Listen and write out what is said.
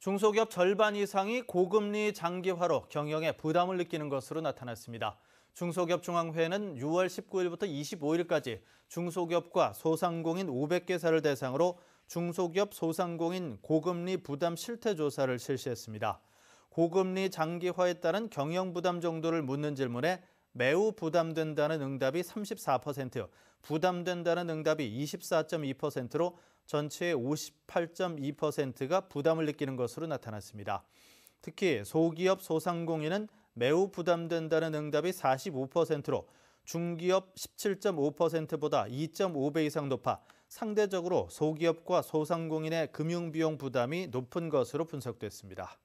중소기업 절반 이상이 고금리 장기화로 경영에 부담을 느끼는 것으로 나타났습니다. 중소기업 중앙회는 6월 19일부터 25일까지 중소기업과 소상공인 500개사를 대상으로 중소기업 소상공인 고금리 부담 실태 조사를 실시했습니다. 고금리 장기화에 따른 경영 부담 정도를 묻는 질문에 매우 부담된다는 응답이 34%, 부담된다는 응답이 24.2%로 전체의 58.2%가 부담을 느끼는 것으로 나타났습니다. 특히 소기업 소상공인은 매우 부담된다는 응답이 45%로 중기업 17.5%보다 2.5배 이상 높아 상대적으로 소기업과 소상공인의 금융비용 부담이 높은 것으로 분석됐습니다.